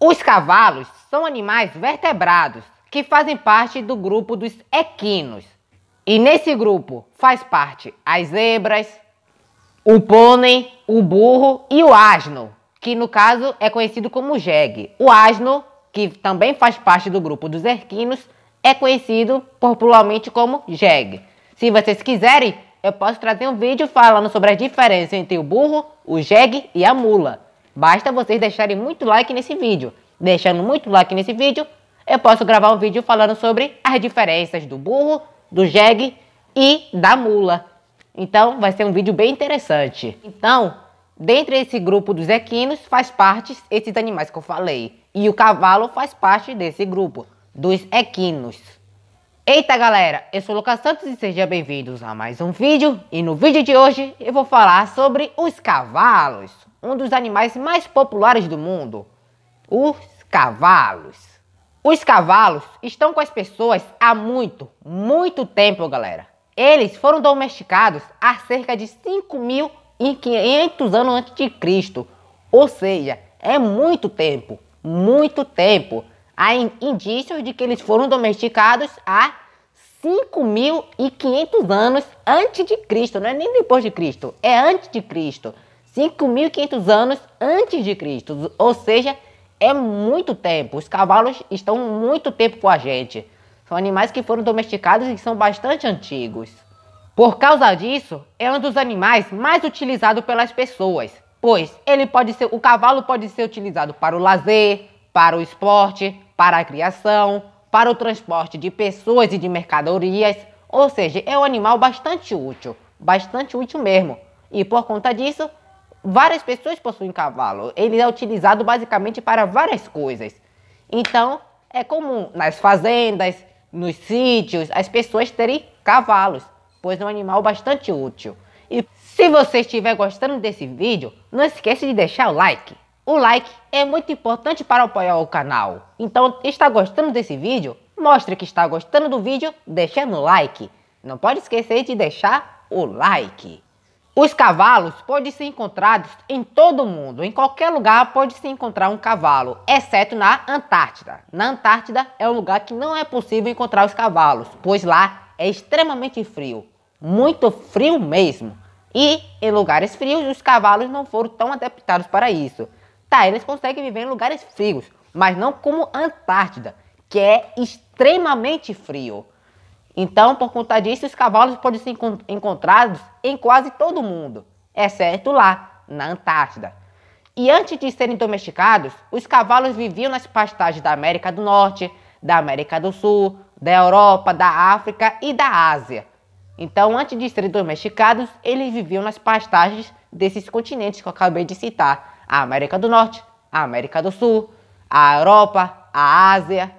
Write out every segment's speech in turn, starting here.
Os cavalos são animais vertebrados que fazem parte do grupo dos equinos. E nesse grupo faz parte as zebras, o pônei, o burro e o asno, que no caso é conhecido como jegue. O asno, que também faz parte do grupo dos equinos, é conhecido popularmente como jegue. Se vocês quiserem, eu posso trazer um vídeo falando sobre a diferença entre o burro, o jegue e a mula. Basta vocês deixarem muito like nesse vídeo. Deixando muito like nesse vídeo, eu posso gravar um vídeo falando sobre as diferenças do burro, do jegue e da mula. Então, vai ser um vídeo bem interessante. Então, dentre esse grupo dos equinos, faz parte esses animais que eu falei. E o cavalo faz parte desse grupo, dos equinos. Eita galera, eu sou o Lucas Santos e sejam bem-vindos a mais um vídeo. E no vídeo de hoje eu vou falar sobre os cavalos, um dos animais mais populares do mundo. Os cavalos. Os cavalos estão com as pessoas há muito, muito tempo, galera. Eles foram domesticados há cerca de 5.500 anos antes de Cristo, ou seja, é muito tempo, muito tempo há indícios de que eles foram domesticados há 5.500 anos antes de Cristo, não é nem depois de Cristo, é antes de Cristo. 5.500 anos antes de Cristo, ou seja, é muito tempo. Os cavalos estão muito tempo com a gente. São animais que foram domesticados e são bastante antigos. Por causa disso, é um dos animais mais utilizado pelas pessoas, pois ele pode ser, o cavalo pode ser utilizado para o lazer, para o esporte, para a criação, para o transporte de pessoas e de mercadorias, ou seja, é um animal bastante útil, bastante útil mesmo. E por conta disso, várias pessoas possuem cavalo. Ele é utilizado basicamente para várias coisas. Então, é comum nas fazendas, nos sítios, as pessoas terem cavalos, pois é um animal bastante útil. E se você estiver gostando desse vídeo, não esqueça de deixar o like. O like é muito importante para apoiar o canal. Então, está gostando desse vídeo? Mostre que está gostando do vídeo deixando o like. Não pode esquecer de deixar o like. Os cavalos podem ser encontrados em todo o mundo, em qualquer lugar pode se encontrar um cavalo, exceto na Antártida. Na Antártida é um lugar que não é possível encontrar os cavalos, pois lá é extremamente frio, muito frio mesmo. E em lugares frios os cavalos não foram tão adaptados para isso. Tá, eles conseguem viver em lugares frios, mas não como Antártida, que é extremamente frio. Então, por conta disso, os cavalos podem ser encontrados em quase todo o mundo, exceto lá, na Antártida. E antes de serem domesticados, os cavalos viviam nas pastagens da América do Norte, da América do Sul, da Europa, da África e da Ásia. Então, antes de serem domesticados, eles viviam nas pastagens desses continentes que eu acabei de citar: a América do Norte, a América do Sul, a Europa, a Ásia.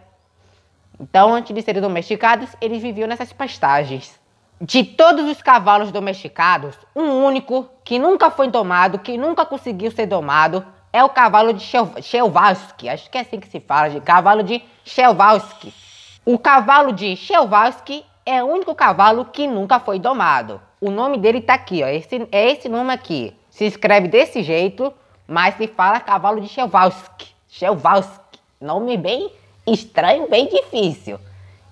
Então, antes de serem domesticados, eles viviam nessas pastagens. De todos os cavalos domesticados, um único que nunca foi domado, que nunca conseguiu ser domado, é o cavalo de Shelvalsky. Acho que é assim que se fala, de cavalo de Shelvalsky. O cavalo de Shelvalsky é o único cavalo que nunca foi domado. O nome dele tá aqui, ó. Esse, é esse nome aqui. Se escreve desse jeito, mas se fala cavalo de Chevalsky. Chevalsky. Nome bem estranho, bem difícil.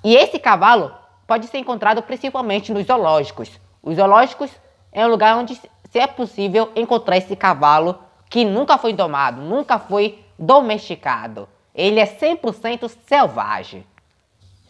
E esse cavalo pode ser encontrado principalmente nos zoológicos. Os zoológicos é um lugar onde se é possível encontrar esse cavalo que nunca foi domado, nunca foi domesticado. Ele é 100% selvagem.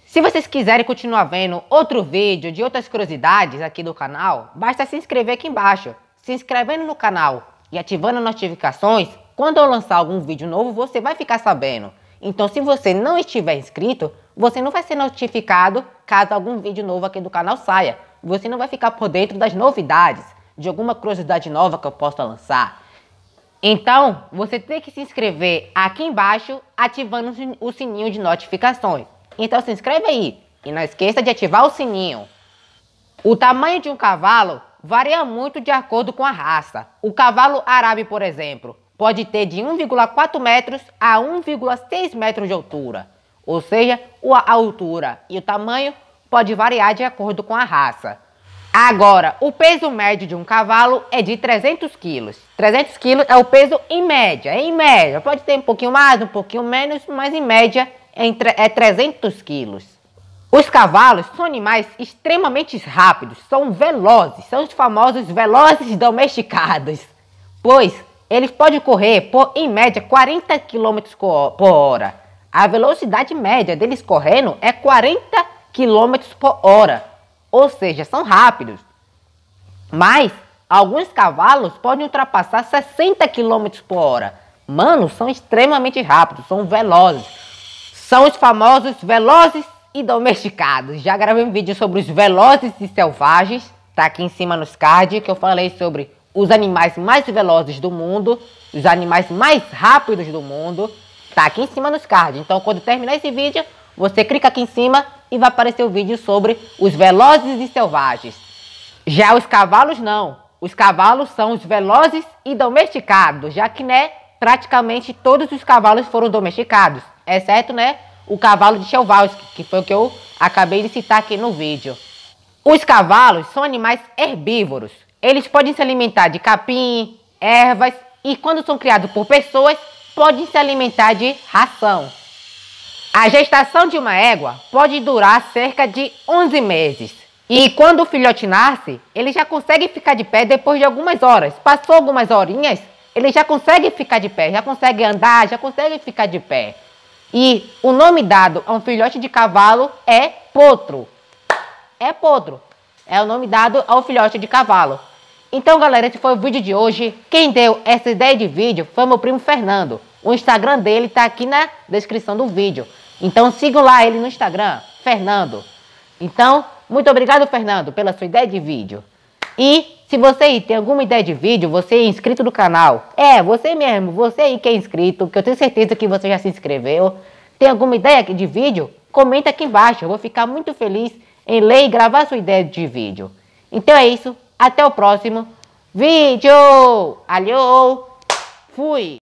Se vocês quiserem continuar vendo outro vídeo de outras curiosidades aqui do canal, basta se inscrever aqui embaixo. Se inscrevendo no canal e ativando as notificações, quando eu lançar algum vídeo novo você vai ficar sabendo. Então se você não estiver inscrito, você não vai ser notificado caso algum vídeo novo aqui do canal saia. Você não vai ficar por dentro das novidades, de alguma curiosidade nova que eu possa lançar. Então, você tem que se inscrever aqui embaixo ativando o sininho de notificações. Então se assim, inscreve aí e não esqueça de ativar o sininho. O tamanho de um cavalo varia muito de acordo com a raça. O cavalo árabe, por exemplo, pode ter de 1,4 metros a 1,6 metros de altura. Ou seja, a altura e o tamanho pode variar de acordo com a raça. Agora, o peso médio de um cavalo é de 300 quilos. 300 quilos é o peso em média, em média. Pode ter um pouquinho mais, um pouquinho menos, mas em média é 300 quilos. Os cavalos são animais extremamente rápidos, são velozes, são os famosos velozes domesticados, pois eles podem correr por, em média, 40 km por hora. A velocidade média deles correndo é 40 km por hora, ou seja, são rápidos. Mas alguns cavalos podem ultrapassar 60 km por hora. Manos são extremamente rápidos, são velozes. São os famosos velozes e domesticados. Já gravei um vídeo sobre os velozes e selvagens, tá aqui em cima nos cards, que eu falei sobre os animais mais velozes do mundo, os animais mais rápidos do mundo, tá aqui em cima nos cards. Então, quando terminar esse vídeo, você clica aqui em cima e vai aparecer o vídeo sobre os velozes e selvagens. Já os cavalos não. Os cavalos são os velozes e domesticados, já que, né, praticamente todos os cavalos foram domesticados exceto é né, o cavalo de Chelvalski, que foi o que eu acabei de citar aqui no vídeo. Os cavalos são animais herbívoros. Eles podem se alimentar de capim, ervas e, quando são criados por pessoas, podem se alimentar de ração. A gestação de uma égua pode durar cerca de 11 meses. E quando o filhote nasce, ele já consegue ficar de pé depois de algumas horas. Passou algumas horinhas, ele já consegue ficar de pé, já consegue andar, já consegue ficar de pé. E o nome dado a um filhote de cavalo é potro. É potro. É o nome dado ao filhote de cavalo. Então, galera, esse foi o vídeo de hoje. Quem deu essa ideia de vídeo foi meu primo Fernando. O Instagram dele tá aqui na descrição do vídeo. Então, sigam lá ele no Instagram, Fernando. Então, muito obrigado, Fernando, pela sua ideia de vídeo. E se você aí tem alguma ideia de vídeo, você é inscrito no canal. É, você mesmo, você aí que é inscrito, que eu tenho certeza que você já se inscreveu. Tem alguma ideia de vídeo? Comenta aqui embaixo, eu vou ficar muito feliz em ler e gravar sua ideia de vídeo. Então é isso, até o próximo vídeo. Alô, fui!